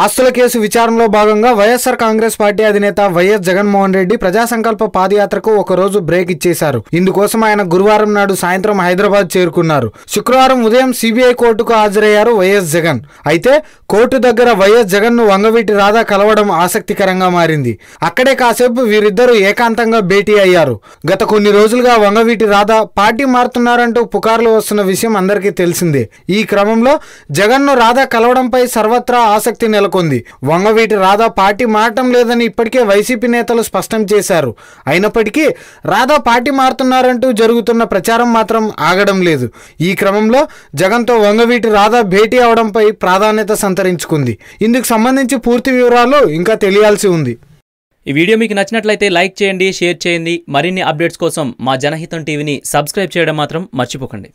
ఆస్తుల కేసు విచారణలో భాగంగా వైఎస్ఆర్ కాంగ్రెస్ పార్టీ అధినేత వైఎస్ జగన్మోహన్ రెడ్డి ప్రజా సంకల్ప పాదయాత్రకు ఒక రోజు బ్రేక్ ఇచ్చేశారు ఇందుకోసం ఆయన గురువారం నాడు సాయంత్రం హైదరాబాద్ చేరుకున్నారు శుక్రవారం ఉదయం సిబిఐ కోర్టుకు హాజరయ్యారు వైఎస్ జగన్ అయితే కోర్టు దగ్గర వైఎస్ జగన్ ను వంగవీటి రాధా కలవడం ఆసక్తికరంగా మారింది అక్కడే కాసేపు వీరిద్దరూ ఏకాంతంగా భేటీ అయ్యారు గత కొన్ని రోజులుగా వంగవీటి రాధా పార్టీ మారుతున్నారంటూ పుకార్లు వస్తున్న విషయం అందరికీ తెలిసిందే ఈ క్రమంలో జగన్ను రాధా కలవడంపై సర్వత్రా ఆసక్తి నెలకొంది వంగవీటి రాధా పార్టీ మారటం లేదని ఇప్పటికే వైసీపీ నేతలు స్పష్టం చేశారు అయినప్పటికీ రాధా పార్టీ మారుతున్నారంటూ జరుగుతున్న ప్రచారం మాత్రం ఆగడం లేదు ఈ క్రమంలో జగన్తో వంగవీటి రాధా భేటీ అవడంపై ప్రాధాన్యత సంతరించుకుంది ఇందుకు సంబంధించి పూర్తి వివరాలు ఇంకా తెలియాల్సి ఉంది ఈ వీడియో మీకు నచ్చినట్లయితే లైక్ చేయండి షేర్ చేయండి మరిన్ని అప్డేట్స్ కోసం మా జనహితం టీవీని సబ్స్క్రైబ్ చేయడం మాత్రం మర్చిపోకండి